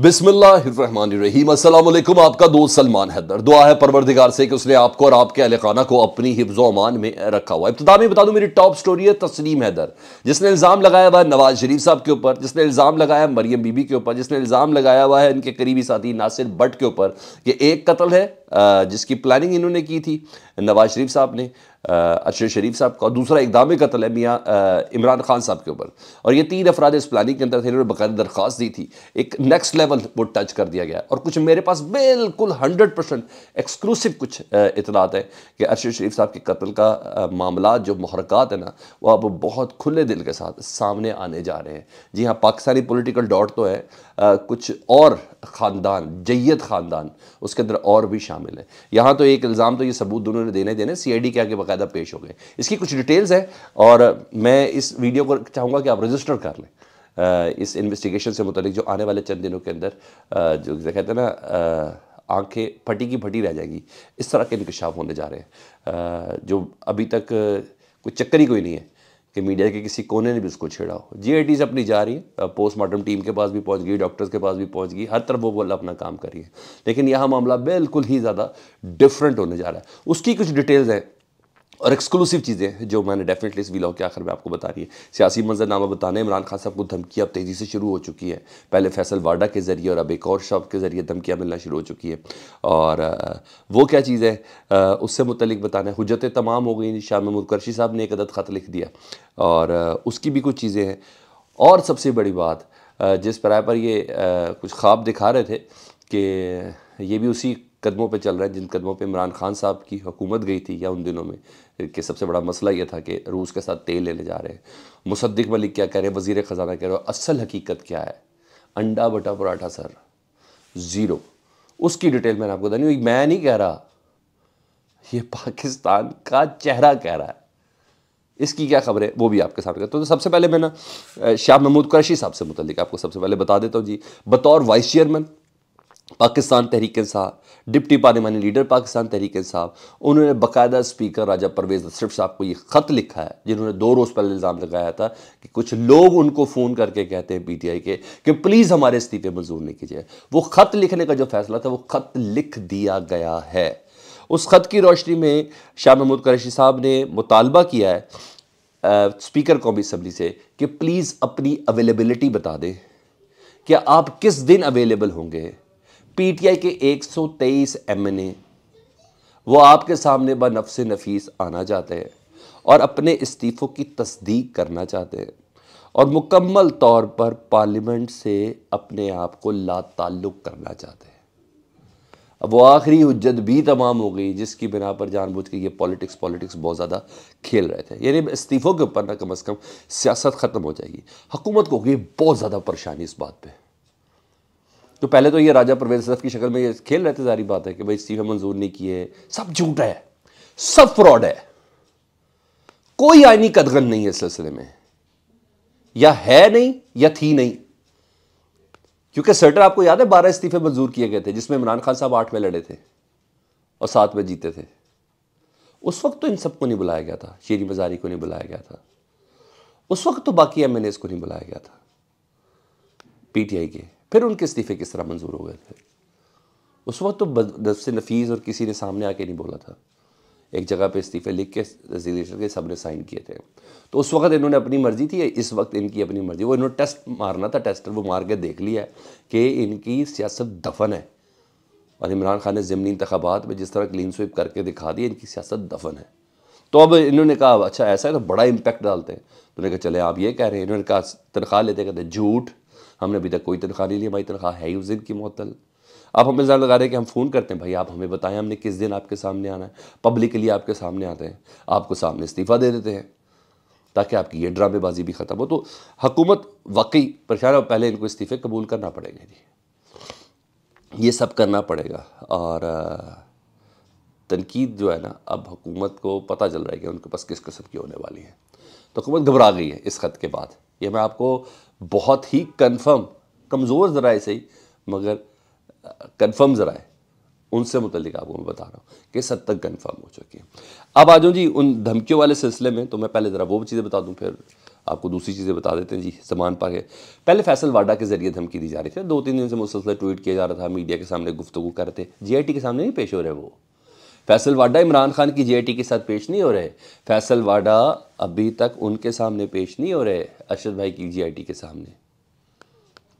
बिस्मिल्लाहिर्रहमानिर्रहीम आपका दोस्त सलमान हैदर दुआ है परवरदिगार से कि उसने आपको और आपके अलखाना खाना को अपनी हिफ्जो अमान में रखा हुआ इब्तदा में बता दूं मेरी टॉप स्टोरी है तस्लीम हैदर जिसने इल्ज़ाम लगाया हुआ है नवाज शरीफ साहब के ऊपर जिसने इल्ज़ाम लगाया है मरियम बीबी के ऊपर जिसने इल्ज़ाम लगाया हुआ है इनके करीबी साथी नासिर भट्ट के ऊपर कि एक कत्ल है जिसकी प्लानिंग इन्होंने की थी नवाज शरीफ साहब ने अशर शरीफ साहब का और दूसरा इकदाम कतल है मियाँ इमरान खान साहब के ऊपर और ये तीन अफराद इस प्लानिंग के अंदर थे इन्होंने बकायदा दरख्वास्त दी थी एक नेक्स्ट लेवल वो टच कर दिया गया और कुछ मेरे पास बिल्कुल हंड्रेड परसेंट एक्सक्लूसिव कुछ इतलात है कि अरशद शरीफ साहब के कत्ल का मामला जो महरक़ात है ना वो अब बहुत खुले दिल के साथ सामने आने जा रहे हैं जी हाँ पाकिस्तानी पोलिटिकल डॉट तो है आ, कुछ और ख़ानदान जैत ख़ानदान उसके अंदर और भी शामिल है यहाँ तो एक इल्ज़ाम तो ये सबूत दोनों ने देने देने सी आई डी के आगे बकायदा बाकायदा पेश हो गए इसकी कुछ डिटेल्स है और मैं इस वीडियो को चाहूँगा कि आप रजिस्टर कर लें इस इन्वेस्टिगेशन से मुतलिक जो आने वाले चंद दिनों के अंदर जो कहते हैं ना आंखें फटी की फटी रह जाएगी इस तरह के इंकशाफ होने जा रहे हैं जो अभी तक कोई चक्कर ही कोई नहीं है कि मीडिया के किसी कोने ने भी उसको छेड़ा हो जी टीज अपनी जा रही है पोस्टमार्टम टीम के पास भी पहुंच गई डॉक्टर्स के पास भी पहुंच गई हर तरफ वो बोला अपना काम करिए लेकिन यह मामला बिल्कुल ही ज़्यादा डिफरेंट होने जा रहा है उसकी कुछ डिटेल्स हैं और एक्सक्लूसिव चीज़ें जो मैंने डेफिनेटली इस वीलॉग के आखिर में आपको बता रही है सियासी मंजरनामा बताने इमरान खान साहब को धमकी अब तेज़ी से शुरू हो चुकी है पहले फैसल वाडा के ज़रिए और अब एक और शॉप के ज़रिए धमकियाँ मिलना शुरू हो चुकी है और वो क्या चीज़ है उससे मुतलिक बताना है हजरतें तमाम हो गई शाह महमूद करशी साहब ने एक अदद ख़त लिख दिया और उसकी भी कुछ चीज़ें हैं और सबसे बड़ी बात जिस पराय पर ये कुछ ख्वाब दिखा रहे थे कि ये भी उसी कदमों पे चल रहा है जिन कदमों पे इमरान खान साहब की हुकूमत गई थी या उन दिनों में कि सबसे बड़ा मसला यह था कि रूस के साथ तेल लेने जा रहे हैं मुसद्दिक मलिक क्या कह रहे हैं वजीर ख़जाना कह रहे हो असल हकीकत क्या है अंडा बटा पराठा सर ज़ीरो उसकी डिटेल मैंने आपको बतानी मैं नहीं कह रहा ये पाकिस्तान का चेहरा कह रहा है इसकी क्या खबर है वो भी आपके सामने करता हूँ तो सबसे पहले मैं ना शाह महमूद कुरैशी साहब से मुतलिक आपको सबसे पहले बता देता हूँ जी बतौर वाइस चेयरमैन पाकिस्तान तहरीक साहब डिप्टी पार्लिमानी लीडर पाकिस्तान तहरीक साहब उन्होंने बाकायदा स्पीकर राजा परवेज़ अशरफ साहब को ये ख़त लिखा है जिन्होंने दो रोज़ पहले इल्ज़ाम लगाया था कि कुछ लोग उनको फ़ोन करके कहते हैं पीटीआई के कि प्लीज़ हमारे इस्तीफे मंजूर नहीं कीजिए वो ख़त लिखने का जो फैसला था वो ख़त लिख दिया गया है उस ख़त की रोशनी में शाह महमूद कुरैशी साहब ने मुतालबा किया है स्पीकर कौमी असम्बली से कि प्लीज़ अपनी अवेलेबलिटी बता दें कि आप किस दिन अवेलेबल होंगे पीटीआई के 123 ए वो आपके सामने ब नफ्स नफीस आना चाहते हैं और अपने इस्तीफ़ों की तस्दीक करना चाहते हैं और मुकम्मल तौर पर पार्लियामेंट से अपने आप को लातल्लुक करना चाहते हैं अब वो आखिरी हजत भी तमाम हो गई जिसकी बिना पर जानबूझ के ये पॉलिटिक्स पॉलिटिक्स बहुत ज़्यादा खेल रहे थे यानी इस्तीफ़ों के ऊपर ना कम अज़ कम सियासत ख़त्म हो जाएगी हुकूमत को होगी बहुत ज़्यादा परेशानी इस बात पर तो पहले तो ये राजा परवेज सरफ की शक्ल में ये खेल रहे थे सारी बात है कि भाई इस्तीफे मंजूर नहीं किए सब झूठ है सब फ्रॉड है कोई आईनी कदगन नहीं है इस सिलसिले में या है नहीं या थी नहीं क्योंकि सर्टर आपको याद है बारह इस्तीफे मंजूर किए गए थे जिसमें इमरान खान साहब आठ में लड़े थे और सात में जीते थे उस वक्त तो इन सबको नहीं बुलाया गया था शेरी मजारी को नहीं बुलाया गया था उस वक्त तो बाकी एम को नहीं बुलाया गया था पीटीआई के फिर उनके इस्तीफे किस तरह मंजूर हो गए थे उस वक्त तो नफ्स नफीस और किसी ने सामने आके नहीं बोला था एक जगह पे इस्तीफे लिख के रेजिग्नेशन के सब ने साइन किए थे तो उस वक्त इन्होंने अपनी मर्ज़ी थी इस वक्त इनकी अपनी मर्ज़ी वो इन्होंने टेस्ट मारना था टेस्ट वो मार के देख लिया कि इनकी सियासत दफन है और इमरान खान ने ज़मनी इंतबात में जिस तरह क्लीन स्वीप करके दिखा दिया इनकी सियासत दफन है तो अब इन्होंने कहा अच्छा ऐसा है तो बड़ा इम्पैक्ट डालते हैं तो उन्होंने कहा चले आप ये कह रहे हैं इन्होंने कहा तनख्वाह लेते कहते झूठ हमने अभी तक कोई तनख्वाह नहीं ली हमारी तनख्वाह है ही उस दिन की मअतल आप हम इल्ज़ाम लगा रहे हैं कि हम फ़ोन करते हैं भाई आप हमें बताएं हमने किस दिन आपके सामने आना है पब्लिकली आपके सामने आते हैं आपको सामने इस्तीफ़ा दे देते हैं ताकि आपकी ये ड्रामेबाजी भी ख़त्म हो तो हकूमत वाकई परेशान हो पहले इनको इस्तीफ़े कबूल करना पड़ेगा जी ये सब करना पड़ेगा और तनकीद जो है ना अब हुकूमत को पता चल रहा है कि उनके पास किस किस्म की होने वाली है तो हुकूमत घबरा गई है इस ख़त के बाद ये मैं आपको बहुत ही कन्फर्म कमज़ोर ज़रा से ही मगर कन्फर्म ज़राए उनसे मुतलिक आपको मैं बता रहा हूँ कि किस हद तक कन्फर्म हो चुकी है अब आ जाऊँ जी उन धमकियों वाले सिलसिले में तो मैं पहले ज़रा वो भी चीज़ें बता दूँ फिर आपको दूसरी चीज़ें बता देते हैं जी समान पा के पहले फैसल वाडा के जरिए धमकी दी जा रही थी दो तीन दिन से मुसलसल ट्वीट किया जा रहा था मीडिया के सामने गुफ्तु करते जी आई टी के सामने नहीं पेश हो रहे वो फैसल वाडा इमरान खान की जेटी के साथ पेश नहीं हो रहे फैसल वाडा अभी तक उनके सामने पेश नहीं हो रहे अरशद भाई की जीआईटी के सामने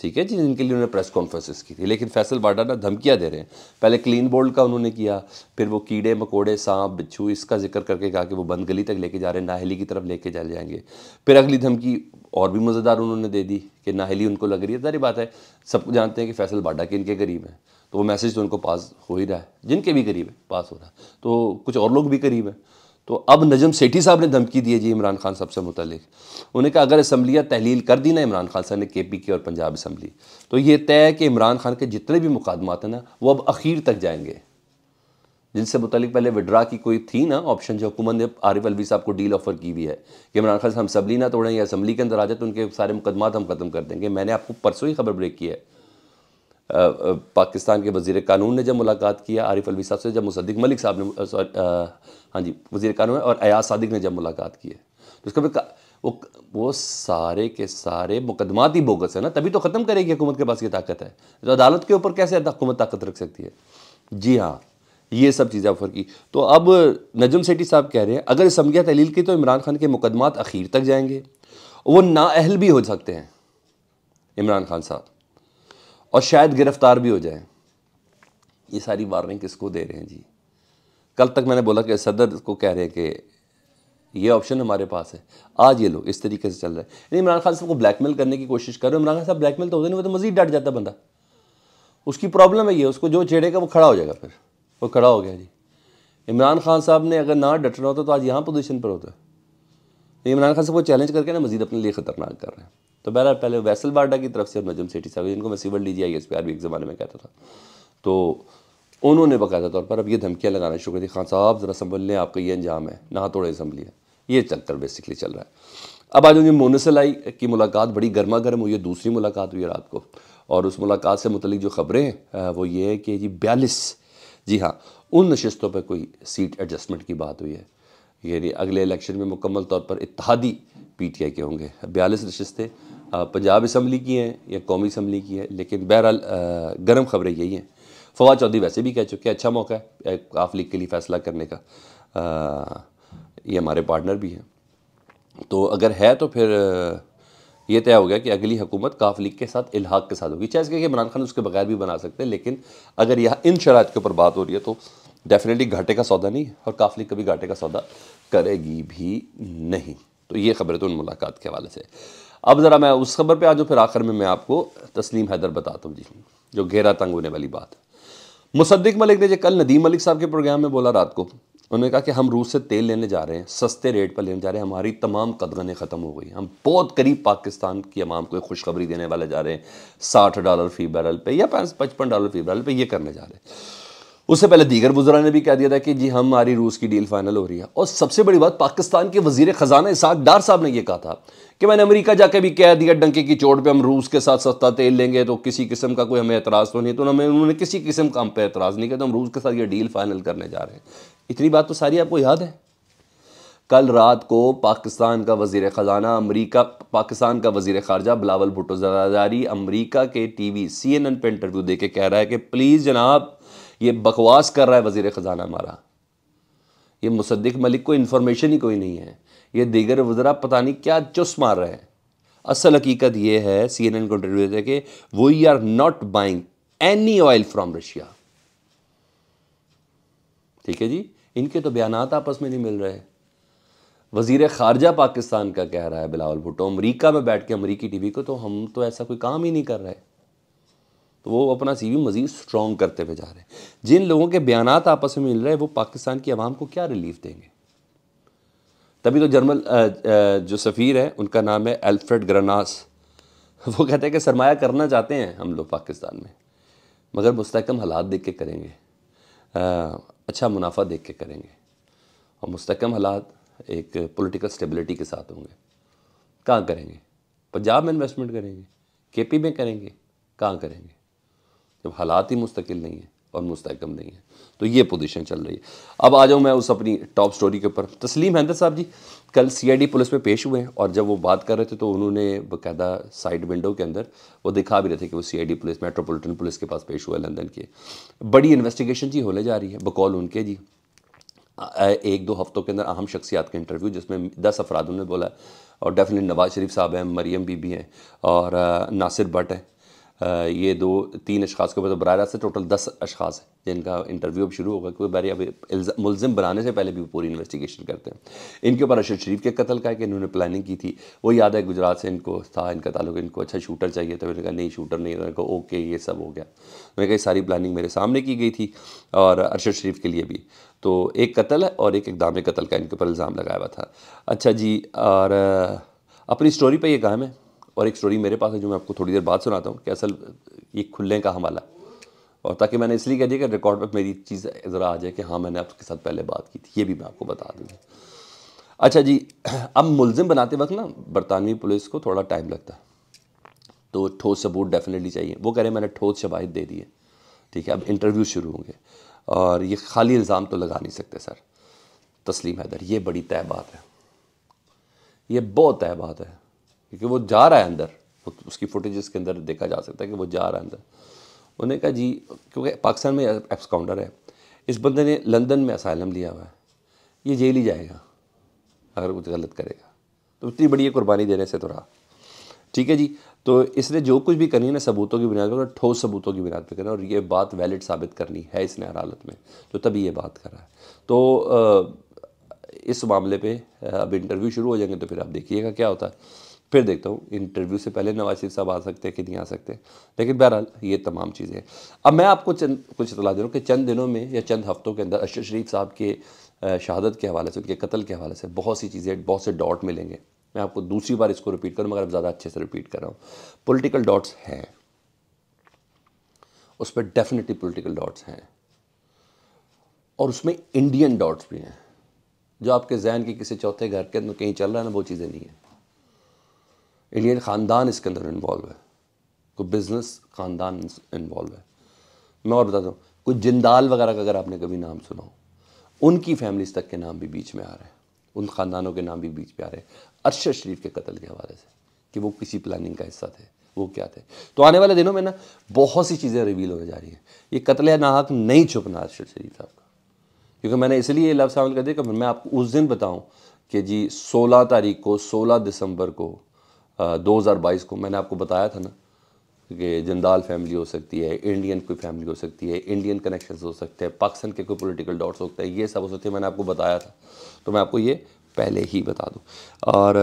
ठीक है जी जिनके लिए उन्होंने प्रेस कॉन्फ्रेंसिस की थी लेकिन फैसल वाडा ना धमकियाँ दे रहे हैं पहले क्लीन बोल्ड का उन्होंने किया फिर वो कीड़े मकोड़े सांप बिच्छू इसका जिक्र करके कहा कि वो बंद गली तक लेके जा रहे हैं नाहली की तरफ लेके जा जाएंगे फिर अगली धमकी और भी मज़ेदार उन्होंने दे दी कि नाहली उनको लग रही है सारी बात है सब जानते हैं कि फैसल वाडा के इनके करीब हैं तो वो मैसेज तो उनको पास हो ही रहा है जिनके भी करीब है पास हो रहा है तो कुछ और लोग भी करीब हैं तो अब नजम सेठी साहब ने धमकी दी है जी इमरान खान साहब से मुतलिक उन्हें कहा अगर असम्बलियाँ तहलील कर दी ना इमरान खान साहब ने के पी के और पंजाब असम्बली तो ये तय है कि इमरान खान के जितने भी मुकदमात हैं ना वो अब अखीर तक जाएंगे जिनसे मुतल पहले विड्रा की कोई थी ना ऑप्शन जो हुकूमत ने आरिफ अलवी साहब को डील ऑफर की हुई है कि इमरान खान साहब असम्बली ना तोड़ें या असम्बली के अंदर आ जाए तो उनके सारे मुकदमा हम ख़त्म कर देंगे मैंने आपको परसों ही खबर ब्रेक की है पाकिस्तान के वजीर कानून ने जब मुलाकात किया आरिफ अलवी साहब से जब मुसद्दिक मलिक साहब ने हाँ जी वजीर कानून और अयाज सदक ने जब मुलाकात की है तो उसका भी वो वो सारे के सारे मुकदमाती बोगस है ना तभी तो ख़त्म करेगी हुकूमत के पास ये ताकत है तो अदालत के ऊपर कैसे हुकूमत ताकत रख सकती है जी हाँ ये सब चीज़ें ऑफर की तो अब नजम सेठी साहब कह रहे हैं अगर समझिया तहलील की तो इमरान खान के मुकदमात अखीर तक जाएंगे वो नाअहल भी हो सकते हैं इमरान खान साहब और शायद गिरफ्तार भी हो जाए ये सारी वार्निंग किसको दे रहे हैं जी कल तक मैंने बोला कि सदर को कह रहे हैं कि ये ऑप्शन हमारे पास है आज ये लोग इस तरीके से चल रहे हैं इमरान खान साहब को ब्लैकमेल करने की कोशिश कर रहे हो इमरान खान साहब ब्लैकमेल तो होते नहीं वो तो मज़ीद डट जाता बंदा उसकी प्रॉब्लम है ये उसको जो छेड़ेगा वो खड़ा हो जाएगा फिर वो खड़ा हो गया जी इमरान खान साहब ने अगर ना डटना होता तो आज यहाँ पोजिशन पर होता इमरान खान साहब को चैलेंज करके ना मज़ीद अपने लिए ख़तरनाक कर रहे हैं तो बहरहाल पहले वैसल बाडा की तरफ से नजम सेठी साहब जिनको मैं civil D G I S P R भी एक ज़माने में कहता था तो उन्होंने बाकायदा तौर पर अब ये धमकियाँ लगाना शुरू कर दी खान साहब ज़रा संभल लें आपका ये अंजाम है ना तोड़े असम्बली है ये चक्कर बेसिकली चल रहा है अब आज उनकी मोनसल आई की मुलाकात बड़ी गर्मा गर्म हुई है दूसरी मुलाकात हुई है रात को और उस मुलाकात से मुतलिक जो खबरें हैं वो ये है कि जी बयालीस जी हाँ उन नशस्तों पर कोई सीट एडजस्टमेंट की बात हुई है यानी अगले इलेक्शन में मुकम्मल तौर पर इतिहादी पी टी आई के होंगे बयालीस नशस्तें पंजाब इसम्बली की हैं या कौमी इसम्बली की है लेकिन बहरहाल गर्म खबरें यही हैं फवाद चौधरी वैसे भी कह चुके हैं अच्छा मौका है काफ लीग के लिए फ़ैसला करने का ये हमारे पार्टनर भी हैं तो अगर है तो फिर ये तय हो गया कि अगली हुकूमत काफ लीग के साथ इलाहाक के साथ होगी चाहे इसके इमरान खान उसके बगैर भी बना सकते हैं लेकिन अगर यहाँ इन शराब के ऊपर बात हो रही है तो डेफिनेटली घाटे का सौदा नहीं और काफ लीग कभी घाटे का सौदा करेगी भी नहीं तो ये खबरें तो उन मुलाकात के हवाले से अब ज़रा मैं उस खबर पर आ जाऊँ फिर आखिर में मैं आपको तस्लीम हैदर बताता हूँ जी जो घेरा तंग होने वाली बात है मुसद्दिक मलिक ने जो कल नदीम मलिक साहब के प्रोग्राम में बोला रात को उन्होंने कहा कि हम रूस से तेल लेने जा रहे हैं सस्ते रेट पर लेने जा रहे हैं हमारी तमाम कदगने ख़त्म हो गई हम बहुत करीब पाकिस्तान की अमाम को खुशखबरी देने वाले जा रहे हैं साठ डॉलर फ़ी बैरल पे या पचपन डॉलर फ़ी बैरल पर ये करने जा रहे हैं उससे पहले दीगर वजरा ने भी कह दिया था कि जी हमारी रूस की डील फाइनल हो रही है और सबसे बड़ी बात पाकिस्तान के वजीर ख़जाना इसाक डार साहब ने यह कहा था कि मैंने अमेरिका जाके भी कह दिया डंके की चोट पे हम रूस के साथ सस्ता तेल लेंगे तो किसी किस्म का कोई हमें एतराज़ तो नहीं तो हमें उन्होंने किसी किस्म का हम पे एतराज़ नहीं किया तो हम रूस के साथ ये डील फाइनल करने जा रहे हैं इतनी बात तो सारी आपको याद है कल रात को पाकिस्तान का वजीर ख़जाना अमरीका पाकिस्तान का वजीर खारजा बिलावल भुटो जरादारी अमरीका के T V C N N पर इंटरव्यू दे के कह रहा है कि प्लीज़ जनाब ये बकवास कर रहा है वजीर ख़जाना हमारा ये मुसद्दिक मलिक को इन्फॉर्मेशन ही कोई नहीं है ये दीगर वजरा पता नहीं क्या चुस मार रहे हैं असल हकीकत ये है सी एन एन इंटरव्यू देते कि we are not buying any oil from Russia ठीक है जी इनके तो बयान आपस में नहीं मिल रहे वजीर खारजा पाकिस्तान का कह रहा है बिलावल भुट्टो अमरीका में बैठ के अमरीकी टीवी को तो हम तो ऐसा कोई काम ही नहीं कर रहे तो वो अपना सी वी मज़ीद स्ट्रॉन्ग करते हुए जा रहे हैं जिन लोगों के बयान आपस में मिल रहे हैं वो पाकिस्तान की आवाम को क्या रिलीफ देंगे तभी तो जर्मल जो सफ़ीर है उनका नाम है एल्फ्रेड ग्रनास वो कहते हैं कि सरमाया करना चाहते हैं हम लोग पाकिस्तान में मगर मुस्तकम हालात देख के करेंगे आ, अच्छा मुनाफा देख के करेंगे और मुस्तकम हालात एक पॉलिटिकल स्टेबिलिटी के साथ होंगे कहाँ करेंगे पंजाब में इन्वेस्टमेंट करेंगे केपी में करेंगे कहाँ करेंगे जब हालात ही मुस्तकिल नहीं है और मुस्तकम नहीं है तो ये पोजीशन चल रही है अब आ जाऊँ मैं उस अपनी टॉप स्टोरी के ऊपर तस्लीम हैदर साहब जी कल सीआईडी पुलिस में पेश हुए हैं और जब वो बात कर रहे थे तो उन्होंने बाकायदा साइड विंडो के अंदर वो दिखा भी रहे थे कि वो सीआईडी पुलिस मेट्रोपॉलिटन पुलिस के पास पेश हुआ है लंदन के बड़ी इन्वेस्टिगेशन जी होने जा रही है बकौल उनके जी एक दो हफ्तों के अंदर अहम शख्सियात के इंटरव्यू जिसमें दस अफराद उन्होंने बोला और डेफिनेट नवाज शरीफ साहब हैं मरीम बीबी हैं और नासिर भट्ट हैं ये दो तीन अशखाज के ऊपर तो बर से टोटल दस अशास हैं जिनका इंटरव्यू अब शुरू होगा क्योंकि बारी अब मुलम बनाने से पहले भी पूरी इन्वेस्टिगेशन करते हैं इनके ऊपर अरशद शरीफ के कत्ल का है कि इन्होंने प्लानिंग की थी वो याद है गुजरात से इनको था इनका ताल्लुक इनको अच्छा शूटर चाहिए था मैंने कहा नहीं शूटर नहीं उन्होंने कहा ओके ये सब हो गया मैंने कहा सारी प्लानिंग मेरे सामने की गई थी और अरशद शरीफ के लिए भी तो एक कत्ल है और एक इकदाम कत्ल का इनके ऊपर इल्ज़ाम लगाया हुआ था अच्छा जी और अपनी स्टोरी पर यह काम है और एक स्टोरी मेरे पास है जो मैं आपको थोड़ी देर बाद सुनाता हूँ कि असल ये खुलने का हमला और ताकि मैंने इसलिए कह दिया कि रिकॉर्ड पर मेरी चीज़ ज़रा आ जाए कि हाँ मैंने आपके साथ पहले बात की थी ये भी मैं आपको बता दूँगी अच्छा जी अब मुलजिम बनाते वक्त ना बरतानवी पुलिस को थोड़ा टाइम लगता है तो ठोस सबूत डेफिनेटली चाहिए वो कह रहे हैं मैंने ठोस शवाहद दे दिए ठीक है अब इंटरव्यू शुरू होंगे और ये खाली इल्ज़ाम तो लगा नहीं सकते सर तस्लीम हैदर ये बड़ी तय बात है ये बहुत तय बात है क्योंकि वो जा रहा है अंदर उसकी फुटेज के अंदर देखा जा सकता है कि वो जा रहा है अंदर उन्होंने कहा जी क्योंकि पाकिस्तान में एप्सकाउंटर है इस बंदे ने लंदन में असाइलम लिया हुआ है ये जेल ही जाएगा अगर कुछ गलत करेगा तो इतनी बड़ी ये कुर्बानी देने से तो रहा ठीक है जी तो इसने जो कुछ भी करनी है ना सबूतों की बुनियाद पर ठोस सबूतों की बुनियाद पर करना और ये बात वैलिड साबित करनी है इसने अदालत में तो तभी ये बात कर रहा है तो आ, इस मामले पे अब इंटरव्यू शुरू हो जाएंगे तो फिर आप देखिएगा क्या होता है फिर देखता हूँ इंटरव्यू से पहले नवाज शरीफ साहब आ सकते हैं कि नहीं आ सकते लेकिन बहरहाल ये तमाम चीज़ें हैं अब मैं आपको चंद कुछ इतला दे रहा हूँ कि चंद दिनों में या चंद हफ्तों के अंदर अशर शरीफ साहब के शहादत के हवाले से उनके कत्ल के हवाले से बहुत सी चीज़ें बहुत से डॉट मिलेंगे मैं आपको दूसरी बार इसको रिपीट करूँ मगर अब ज़्यादा अच्छे से रिपीट कर रहा हूँ पोलिटिकल डॉट्स हैं उस पर डेफिनेटली पोलिटिकल डॉट्स हैं और उसमें इंडियन डॉट्स भी हैं जो आपके जहन के किसी चौथे घर के अंदर कहीं चल रहा है ना वो चीज़ें नहीं हैं इंडियन ख़ानदान इसके अंदर इन्वॉल्व है कोई बिज़नेस ख़ानदान इन्वॉल्व है मैं और बताता हूँ कुछ जिंदाल वगैरह का अगर आपने कभी नाम सुना हो उनकी फैमिलीज़ तक के नाम भी बीच में आ रहे हैं उन ख़ानदानों के नाम भी बीच में आ रहे हैं अरशद शरीफ के कत्ल के हवाले से कि वो किसी प्लानिंग का हिस्सा थे वो क्या थे तो आने वाले दिनों में ना बहुत सी चीज़ें रिवील होने जा रही हैं ये कत्ल नाहक नहीं छुपना अरशद शरीफ साहब का क्योंकि मैंने इसलिए लफ्ज़ शामिल कर दिया कि मैं आपको उस दिन बताऊँ कि जी सोलह तारीख को सोलह दिसंबर को 2022 को मैंने आपको बताया था ना कि जिंदाल फैमिली हो सकती है इंडियन कोई फैमिली हो सकती है इंडियन कनेक्शन हो सकते हैं पाकिस्तान के कोई पोलिटिकल डॉट्स हो सकते हैं ये सब हो सकते हैं मैंने आपको बताया था तो मैं आपको ये पहले ही बता दूँ और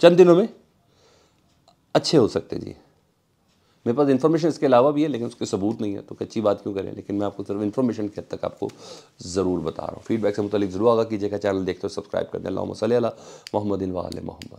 चंद दिनों में अच्छे हो सकते जी मेरे पास इन्फॉर्मेशन इसके अलावा भी है लेकिन उसके सबूत नहीं है तो कच्ची बात क्यों करें लेकिन मैं आपको सिर्फ इन्फॉर्मेशन के हद तक आपको ज़रूर बता रहा हूँ फीडबैक से मुतलिक ज़रूर आगा कीजिएगा चैनल देखते हो सब्सक्राइब कर दें अल्लाह मसल मोहम्मद वाल मोहम्मद